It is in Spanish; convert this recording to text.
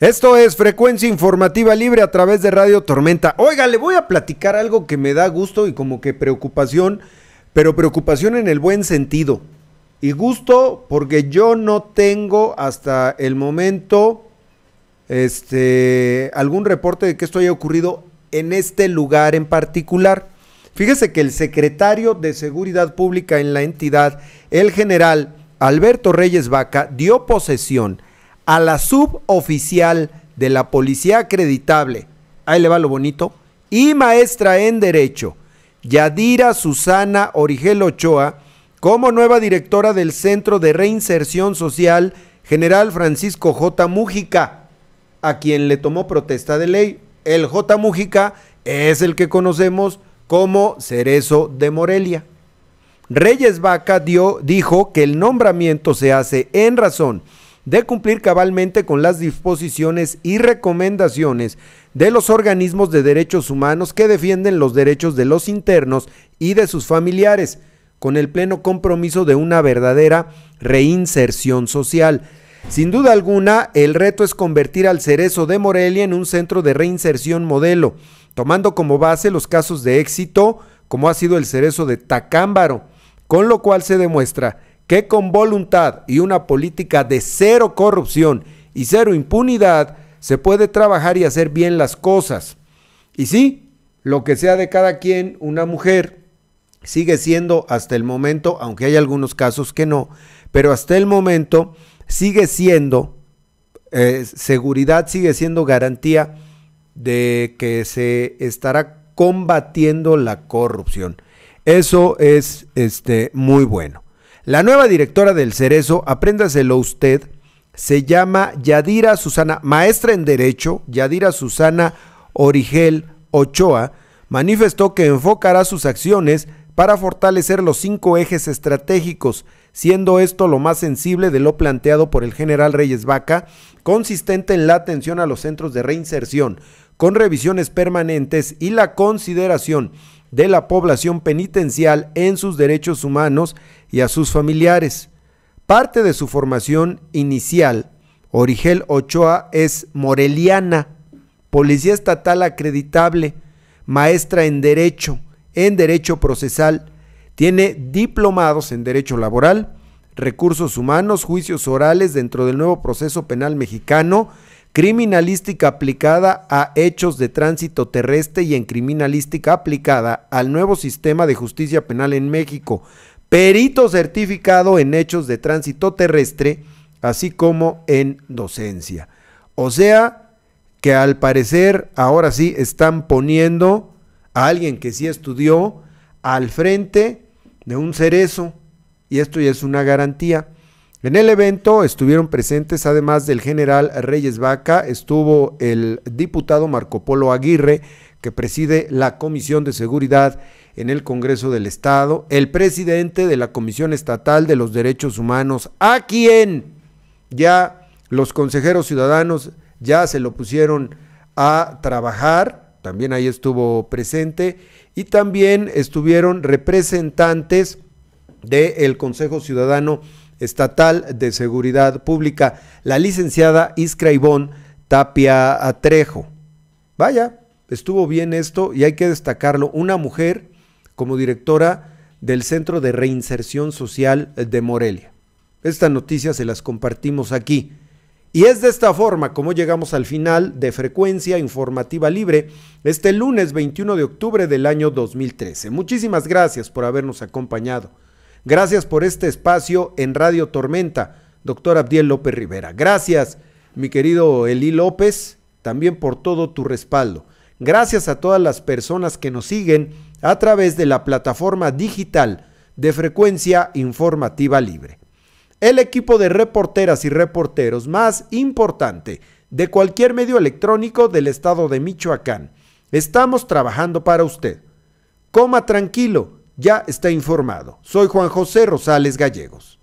Esto es Frecuencia Informativa Libre a través de Radio Tormenta. Oiga, le voy a platicar algo que me da gusto y como que preocupación, pero preocupación en el buen sentido. Y gusto porque yo no tengo hasta el momento este algún reporte de que esto haya ocurrido en este lugar en particular. Fíjese que el secretario de Seguridad Pública en la entidad, el general Alberto Reyes Vaca, dio posesión a la suboficial de la policía acreditable, ahí le va lo bonito, y maestra en Derecho, Yadira Susana Origel Ochoa, como nueva directora del Centro de Reinserción Social General Francisco J. Mujica a quien le tomó protesta de ley. El J. Mujica es el que conocemos como Cerezo de Morelia. Reyes Vaca dijo que el nombramiento se hace en razón de cumplir cabalmente con las disposiciones y recomendaciones de los organismos de derechos humanos que defienden los derechos de los internos y de sus familiares, con el pleno compromiso de una verdadera reinserción social. Sin duda alguna, el reto es convertir al Cerezo de Morelia en un centro de reinserción modelo, tomando como base los casos de éxito, como ha sido el Cerezo de Tacámbaro, con lo cual se demuestra que con voluntad y una política de cero corrupción y cero impunidad se puede trabajar y hacer bien las cosas. Y sí, lo que sea de cada quien, una mujer, sigue siendo hasta el momento, aunque hay algunos casos que no, pero hasta el momento sigue siendo, eh, seguridad sigue siendo garantía de que se estará combatiendo la corrupción. Eso es este, muy bueno. La nueva directora del Cerezo, apréndaselo usted, se llama Yadira Susana, maestra en Derecho, Yadira Susana Origel Ochoa, manifestó que enfocará sus acciones para fortalecer los cinco ejes estratégicos, siendo esto lo más sensible de lo planteado por el general Reyes Vaca, consistente en la atención a los centros de reinserción, con revisiones permanentes y la consideración de la población penitencial en sus derechos humanos y a sus familiares. Parte de su formación inicial, Origel Ochoa es moreliana, policía estatal acreditable, maestra en Derecho, en Derecho Procesal, tiene diplomados en Derecho Laboral, Recursos Humanos, Juicios Orales dentro del nuevo proceso penal mexicano criminalística aplicada a hechos de tránsito terrestre y en criminalística aplicada al nuevo sistema de justicia penal en México, perito certificado en hechos de tránsito terrestre, así como en docencia. O sea, que al parecer ahora sí están poniendo a alguien que sí estudió al frente de un cerezo, y esto ya es una garantía. En el evento estuvieron presentes, además del general Reyes Vaca, estuvo el diputado Marco Polo Aguirre, que preside la Comisión de Seguridad en el Congreso del Estado, el presidente de la Comisión Estatal de los Derechos Humanos, a quien ya los consejeros ciudadanos ya se lo pusieron a trabajar, también ahí estuvo presente, y también estuvieron representantes del Consejo Ciudadano Estatal de Seguridad Pública, la licenciada Iskra Tapia Atrejo. Vaya, estuvo bien esto y hay que destacarlo. Una mujer como directora del Centro de Reinserción Social de Morelia. Esta noticia se las compartimos aquí. Y es de esta forma como llegamos al final de Frecuencia Informativa Libre este lunes 21 de octubre del año 2013. Muchísimas gracias por habernos acompañado. Gracias por este espacio en Radio Tormenta, doctor Abdiel López Rivera. Gracias, mi querido Eli López, también por todo tu respaldo. Gracias a todas las personas que nos siguen a través de la plataforma digital de frecuencia informativa libre. El equipo de reporteras y reporteros más importante de cualquier medio electrónico del estado de Michoacán. Estamos trabajando para usted. Coma tranquilo ya está informado. Soy Juan José Rosales Gallegos.